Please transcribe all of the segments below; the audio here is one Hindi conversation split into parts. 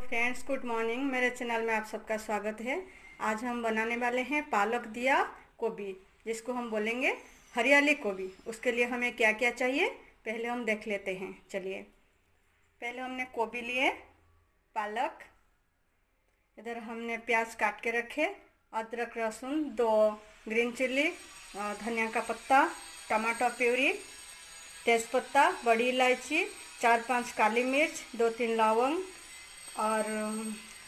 फ्रेंड्स गुड मॉर्निंग मेरे चैनल में आप सबका स्वागत है आज हम बनाने वाले हैं पालक दिया गोभी जिसको हम बोलेंगे हरियाली गोभी उसके लिए हमें क्या क्या चाहिए पहले हम देख लेते हैं चलिए पहले हमने गोभी लिए पालक इधर हमने प्याज काट के रखे अदरक लहसुन दो ग्रीन चिल्ली धनिया का पत्ता टमाटर प्यूरी तेज पत्ता बड़ी इलायची चार पांच काली मिर्च दो तीन लौंग और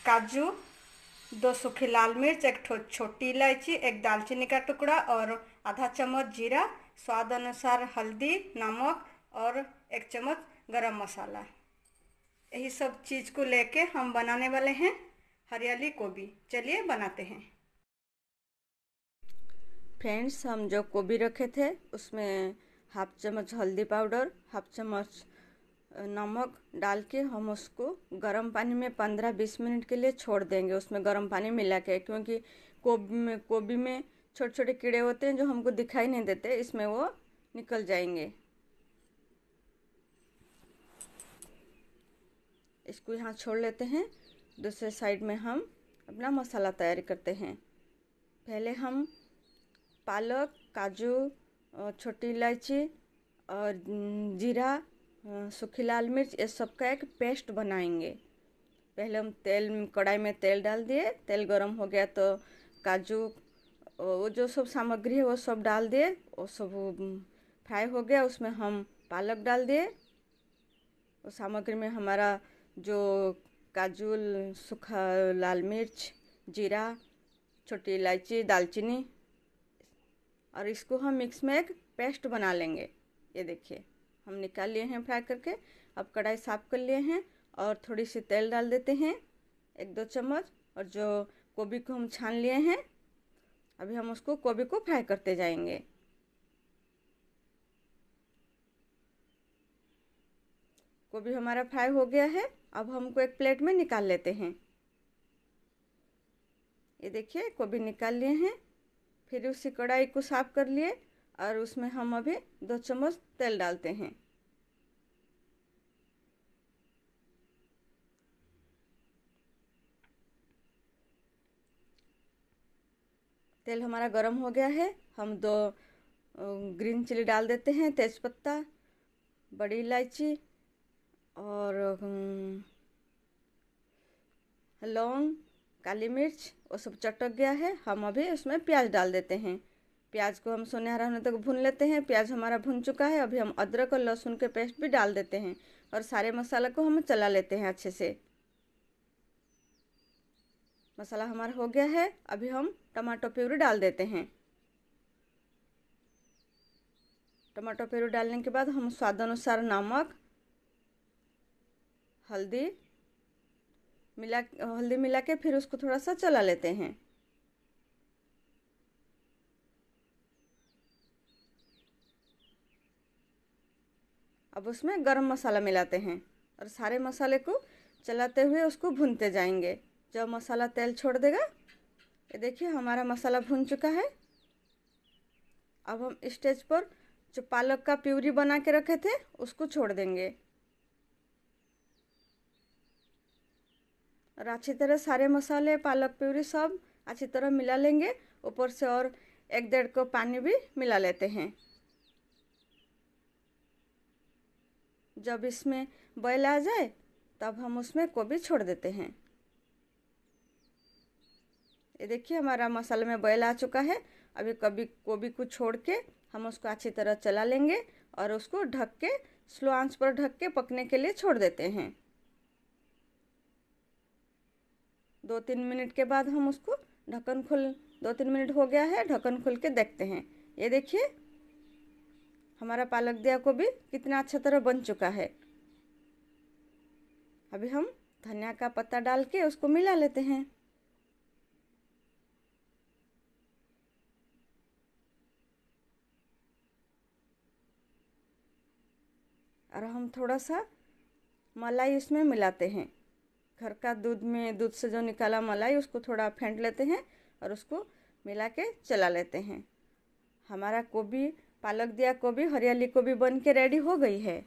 काजू दो सूखी लाल मिर्च एक छोटी इलायची एक दालचीनी का टुकड़ा और आधा चम्मच जीरा स्वाद अनुसार हल्दी नमक और एक चम्मच गरम मसाला यही सब चीज़ को लेके हम बनाने वाले हैं हरियाली गोभी चलिए बनाते हैं फ्रेंड्स हम जो गोभी रखे थे उसमें हाफ चम्मच हल्दी पाउडर हाफ चम्मच नमक डाल के हम उसको गर्म पानी में पंद्रह बीस मिनट के लिए छोड़ देंगे उसमें गर्म पानी मिला के क्योंकि कोबी में कोबी में छोटे छोटे कीड़े होते हैं जो हमको दिखाई नहीं देते इसमें वो निकल जाएंगे इसको यहाँ छोड़ लेते हैं दूसरे साइड में हम अपना मसाला तैयार करते हैं पहले हम पालक काजू छोटी इलायची और जीरा सूखी लाल मिर्च ये सब का एक पेस्ट बनाएंगे पहले हम तेल कढ़ाई में तेल डाल दिए तेल गरम हो गया तो काजू वो जो सब सामग्री है वो सब डाल दिए वो सब फ्राई हो गया उसमें हम पालक डाल दिए वो सामग्री में हमारा जो काजू सूखा लाल मिर्च जीरा छोटी इलायची दालचीनी और इसको हम मिक्स में एक पेस्ट बना लेंगे ये देखिए हम निकाल लिए हैं फ्राई करके अब कढ़ाई साफ़ कर लिए हैं और थोड़ी सी तेल डाल देते हैं एक दो चम्मच और जो गोभी को हम छान लिए हैं अभी हम उसको गोभी को फ्राई करते जाएंगे गोभी हमारा फ्राई हो गया है अब हमको एक प्लेट में निकाल लेते हैं ये देखिए गोभी निकाल लिए हैं फिर उसी कढ़ाई को साफ़ कर लिए और उसमें हम अभी दो चम्मच तेल डालते हैं तेल हमारा गर्म हो गया है हम दो ग्रीन चिली डाल देते हैं तेज़पत्ता बड़ी इलायची और लौंग काली मिर्च वो सब चटक गया है हम अभी उसमें प्याज डाल देते हैं प्याज को हम सुनहरा होने तक भून लेते हैं प्याज हमारा भून चुका है अभी हम अदरक और लहसुन के पेस्ट भी डाल देते हैं और सारे मसाला को हम चला लेते हैं अच्छे से मसाला हमारा हो गया है अभी हम टमाटो प्यूरी डाल देते हैं टमाटो प्यूरी डालने के बाद हम स्वाद अनुसार नमक हल्दी मिला हल्दी मिला के फिर उसको थोड़ा सा चला लेते हैं अब उसमें गरम मसाला मिलाते हैं और सारे मसाले को चलाते हुए उसको भूनते जाएंगे जब मसाला तेल छोड़ देगा ये देखिए हमारा मसाला भून चुका है अब हम स्टेज पर जो पालक का प्यूरी बना के रखे थे उसको छोड़ देंगे और अच्छी तरह सारे मसाले पालक प्यूरी सब अच्छी तरह मिला लेंगे ऊपर से और एक डेढ़ कप पानी भी मिला लेते हैं जब इसमें बैल आ जाए तब हम उसमें गोभी छोड़ देते हैं ये देखिए हमारा मसाले में बैल आ चुका है अभी कभी गोभी को छोड़ के हम उसको अच्छी तरह चला लेंगे और उसको ढक के स्लो आंच पर ढक के पकने के लिए छोड़ देते हैं दो तीन मिनट के बाद हम उसको ढक्कन खोल दो तीन मिनट हो गया है ढक्कन खोल के देखते हैं ये देखिए हमारा पालक दिया गोभी कितना अच्छा तरह बन चुका है अभी हम धनिया का पत्ता डाल के उसको मिला लेते हैं और हम थोड़ा सा मलाई उसमें मिलाते हैं घर का दूध में दूध से जो निकाला मलाई उसको थोड़ा फेंट लेते हैं और उसको मिला के चला लेते हैं हमारा गोभी पालक दिया गोभी हरियाली गोभी बन के रेडी हो गई है